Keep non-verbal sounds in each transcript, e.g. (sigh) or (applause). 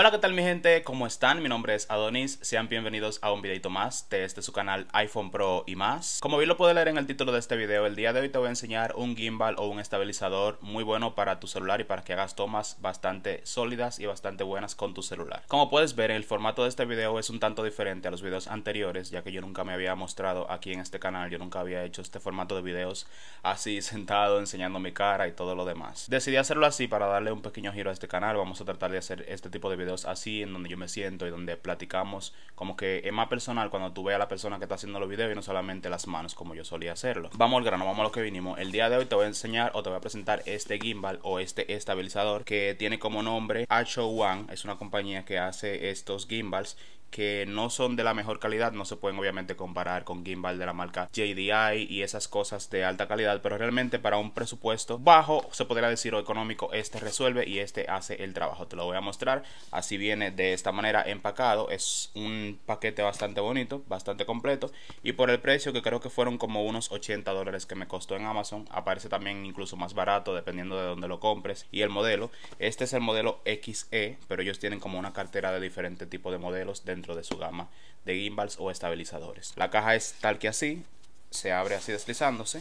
Hola, ¿qué tal mi gente? ¿Cómo están? Mi nombre es Adonis, sean bienvenidos a un videito más de este su canal iPhone Pro y más. Como bien lo puede leer en el título de este video, el día de hoy te voy a enseñar un gimbal o un estabilizador muy bueno para tu celular y para que hagas tomas bastante sólidas y bastante buenas con tu celular. Como puedes ver, el formato de este video es un tanto diferente a los videos anteriores, ya que yo nunca me había mostrado aquí en este canal, yo nunca había hecho este formato de videos así (laughs) sentado enseñando mi cara y todo lo demás. Decidí hacerlo así para darle un pequeño giro a este canal, vamos a tratar de hacer este tipo de videos así, en donde yo me siento y donde platicamos, como que es más personal cuando tú veas a la persona que está haciendo los videos y no solamente las manos como yo solía hacerlo. Vamos al grano, vamos a lo que vinimos. El día de hoy te voy a enseñar o te voy a presentar este gimbal o este estabilizador que tiene como nombre H1, es una compañía que hace estos gimbals que no son de la mejor calidad, no se pueden obviamente comparar con gimbal de la marca JDI y esas cosas de alta calidad, pero realmente para un presupuesto bajo, se podría decir o económico, este resuelve y este hace el trabajo. Te lo voy a mostrar, así viene de esta manera empacado, es un paquete bastante bonito, bastante completo y por el precio que creo que fueron como unos 80 dólares que me costó en Amazon, aparece también incluso más barato dependiendo de dónde lo compres y el modelo. Este es el modelo XE, pero ellos tienen como una cartera de diferentes tipos de modelos de dentro de su gama de gimbals o estabilizadores. La caja es tal que así, se abre así deslizándose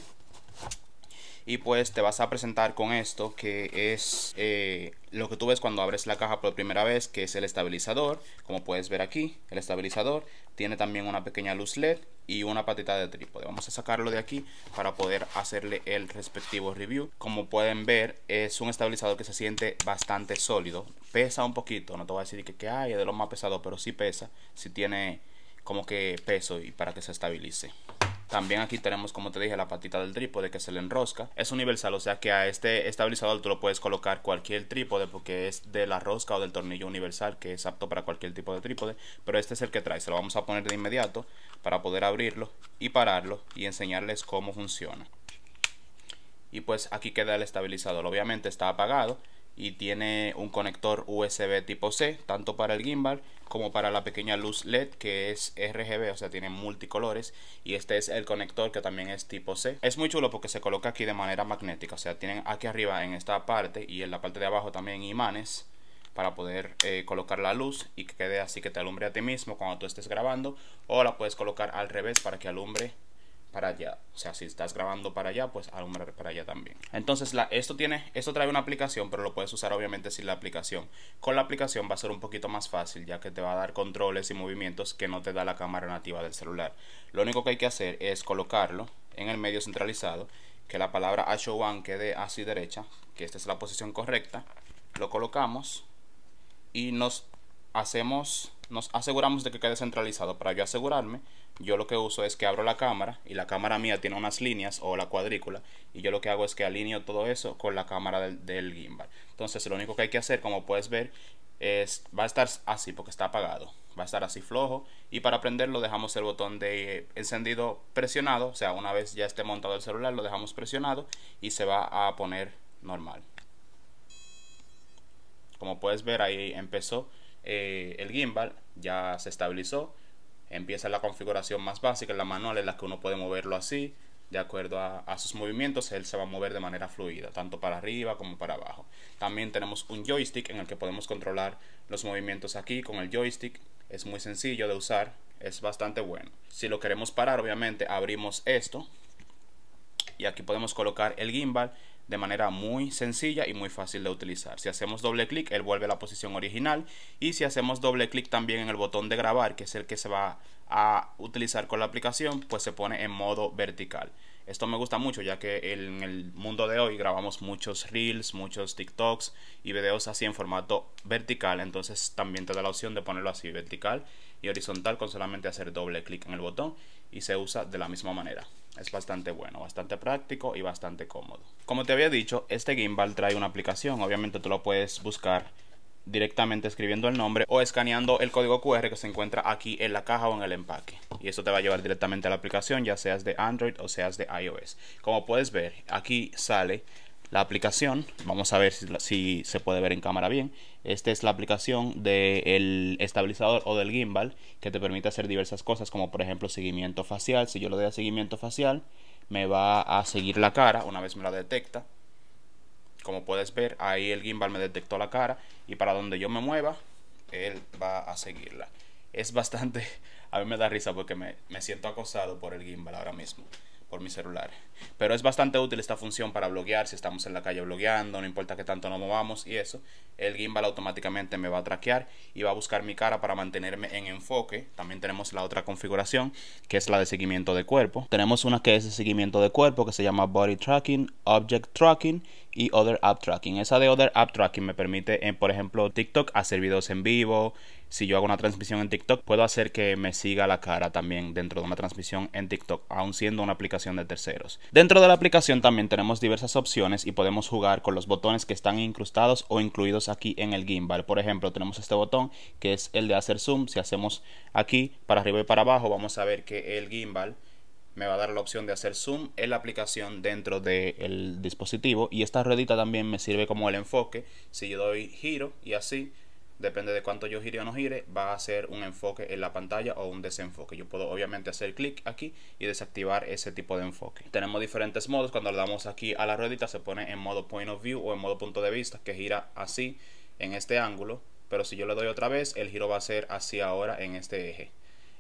y pues te vas a presentar con esto que es eh, lo que tú ves cuando abres la caja por primera vez que es el estabilizador como puedes ver aquí el estabilizador tiene también una pequeña luz led y una patita de trípode vamos a sacarlo de aquí para poder hacerle el respectivo review como pueden ver es un estabilizador que se siente bastante sólido pesa un poquito no te voy a decir que, que es de lo más pesado pero sí pesa si sí tiene como que peso y para que se estabilice también aquí tenemos, como te dije, la patita del trípode que se le enrosca. Es universal, o sea que a este estabilizador tú lo puedes colocar cualquier trípode porque es de la rosca o del tornillo universal que es apto para cualquier tipo de trípode. Pero este es el que trae, se lo vamos a poner de inmediato para poder abrirlo y pararlo y enseñarles cómo funciona. Y pues aquí queda el estabilizador, obviamente está apagado y tiene un conector USB tipo C, tanto para el gimbal como para la pequeña luz LED que es RGB, o sea, tiene multicolores y este es el conector que también es tipo C. Es muy chulo porque se coloca aquí de manera magnética, o sea, tienen aquí arriba en esta parte y en la parte de abajo también imanes para poder eh, colocar la luz y que quede así que te alumbre a ti mismo cuando tú estés grabando o la puedes colocar al revés para que alumbre para allá. O sea, si estás grabando para allá, pues alumbrar para allá también. Entonces, la, esto, tiene, esto trae una aplicación, pero lo puedes usar obviamente sin la aplicación. Con la aplicación va a ser un poquito más fácil, ya que te va a dar controles y movimientos que no te da la cámara nativa del celular. Lo único que hay que hacer es colocarlo en el medio centralizado, que la palabra H1 quede así derecha, que esta es la posición correcta. Lo colocamos y nos hacemos nos aseguramos de que quede centralizado. Para yo asegurarme, yo lo que uso es que abro la cámara y la cámara mía tiene unas líneas o la cuadrícula y yo lo que hago es que alineo todo eso con la cámara del, gimbal. Entonces lo único que hay que hacer, como puedes ver, es, va a estar así porque está apagado. Va a estar así flojo y para prenderlo dejamos el botón de encendido presionado. O sea, una vez ya esté montado el celular lo dejamos presionado y se va a poner normal. Como puedes ver ahí empezó eh, el gimbal ya se estabilizó. Empieza la configuración más básica, la manual en la que uno puede moverlo así. De acuerdo a, a, sus movimientos, él se va a mover de manera fluida, tanto para arriba como para abajo. También tenemos un joystick en el que podemos controlar los movimientos aquí con el joystick. Es muy sencillo de usar, es bastante bueno. Si lo queremos parar, obviamente abrimos esto. Y aquí podemos colocar el gimbal de manera muy sencilla y muy fácil de utilizar. Si hacemos doble clic, él vuelve a la posición original y si hacemos doble clic también en el botón de grabar, que es el que se va a utilizar con la aplicación, pues se pone en modo vertical. Esto me gusta mucho ya que en el mundo de hoy grabamos muchos reels, muchos TikToks y videos así en formato vertical. Entonces también te da la opción de ponerlo así vertical y horizontal con solamente hacer doble clic en el botón y se usa de la misma manera es bastante bueno, bastante práctico y bastante cómodo. Como te había dicho, este gimbal trae una aplicación, obviamente tú lo puedes buscar directamente escribiendo el nombre o escaneando el código QR que se encuentra aquí en la caja o en el empaque. Y eso te va a llevar directamente a la aplicación, ya seas de Android o seas de iOS. Como puedes ver, aquí sale la aplicación, vamos a ver si, se puede ver en cámara bien, esta es la aplicación del estabilizador o del gimbal que te permite hacer diversas cosas como por ejemplo seguimiento facial, si yo le doy a seguimiento facial me va a seguir la cara una vez me la detecta, como puedes ver ahí el gimbal me detectó la cara y para donde yo me mueva él va a seguirla, es bastante, (laughs) a mí me da risa porque me, me siento acosado por el gimbal ahora mismo por mi celular. Pero es bastante útil esta función para bloguear, si estamos en la calle blogueando, no importa que tanto nos movamos y eso, el gimbal automáticamente me va a traquear y va a buscar mi cara para mantenerme en enfoque. También tenemos la otra configuración, que es la de seguimiento de cuerpo. Tenemos una que es de seguimiento de cuerpo, que se llama Body Tracking, Object Tracking y Other App Tracking. Esa de Other App Tracking me permite, en, eh, por ejemplo, TikTok hacer videos en vivo, si yo hago una transmisión en TikTok, puedo hacer que me siga la cara también dentro de una transmisión en TikTok, aun siendo una aplicación de terceros. Dentro de la aplicación también tenemos diversas opciones y podemos jugar con los botones que están incrustados o incluidos aquí en el gimbal. Por ejemplo, tenemos este botón que es el de hacer zoom. Si hacemos aquí para arriba y para abajo, vamos a ver que el gimbal me va a dar la opción de hacer zoom en la aplicación dentro del dispositivo y esta ruedita también me sirve como el enfoque si yo doy giro y así depende de cuánto yo gire o no gire, va a ser un enfoque en la pantalla o un desenfoque. Yo puedo obviamente hacer clic aquí y desactivar ese tipo de enfoque. Tenemos diferentes modos, cuando le damos aquí a la ruedita se pone en modo point of view o en modo punto de vista, que gira así en este ángulo, pero si yo le doy otra vez, el giro va a ser así ahora en este eje.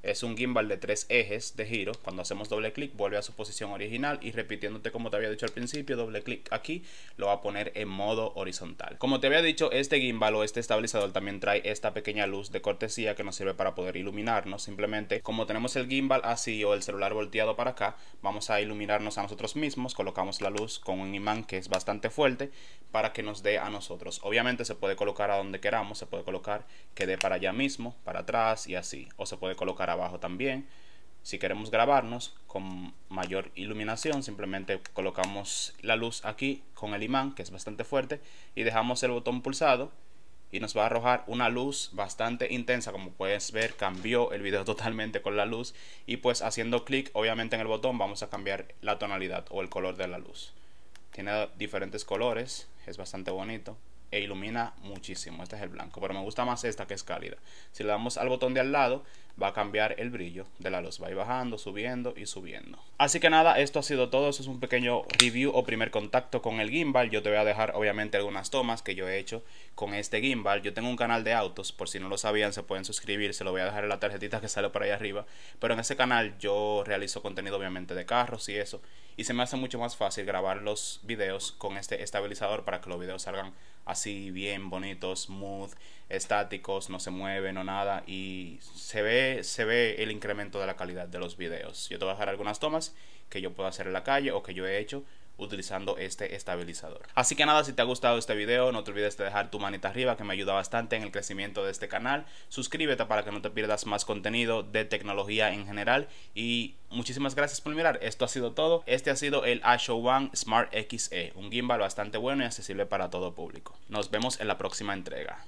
Es un gimbal de tres ejes de giro. Cuando hacemos doble clic vuelve a su posición original y repitiéndote como te había dicho al principio, doble clic aquí lo va a poner en modo horizontal. Como te había dicho, este gimbal o este estabilizador también trae esta pequeña luz de cortesía que nos sirve para poder iluminarnos. Simplemente como tenemos el gimbal así o el celular volteado para acá, vamos a iluminarnos a nosotros mismos. Colocamos la luz con un imán que es bastante fuerte para que nos dé a nosotros. Obviamente se puede colocar a donde queramos, se puede colocar que dé para allá mismo, para atrás y así. O se puede colocar a abajo también. Si queremos grabarnos con mayor iluminación, simplemente colocamos la luz aquí con el imán, que es bastante fuerte, y dejamos el botón pulsado y nos va a arrojar una luz bastante intensa como puedes ver cambió el video (laughs) totalmente con la luz y pues haciendo clic obviamente en el botón vamos a cambiar la tonalidad o el color de la luz tiene diferentes colores es bastante bonito e ilumina muchísimo. Este es el blanco, pero me gusta más esta que es cálida. Si le damos al botón de al lado, va a cambiar el brillo de la luz. Va a ir bajando, subiendo y subiendo. Así que nada, esto ha sido todo. eso es un pequeño review o primer contacto con el gimbal. Yo te voy a dejar obviamente algunas tomas que yo he hecho con este gimbal. Yo tengo un canal de autos, por si no lo sabían se pueden suscribir. Se lo voy a dejar en la tarjetita que sale por ahí arriba. Pero en ese canal yo realizo contenido obviamente de carros y eso. Y se me hace mucho más fácil grabar los videos con este estabilizador para que los videos salgan así bien bonitos, smooth, estáticos, no se mueven o nada y se ve, se ve el incremento de la calidad de los videos. Yo te voy a dejar algunas tomas que yo puedo hacer en la calle o que yo he hecho utilizando este estabilizador. Así que nada, si te ha gustado este video, no te olvides de dejar tu manita arriba que me ayuda bastante en el crecimiento de este canal. Suscríbete para que no te pierdas más contenido de tecnología en general y muchísimas gracias por mirar. Esto ha sido todo. Este ha sido el Asho One Smart XE, un gimbal bastante bueno y accesible para todo público. Nos vemos en la próxima entrega.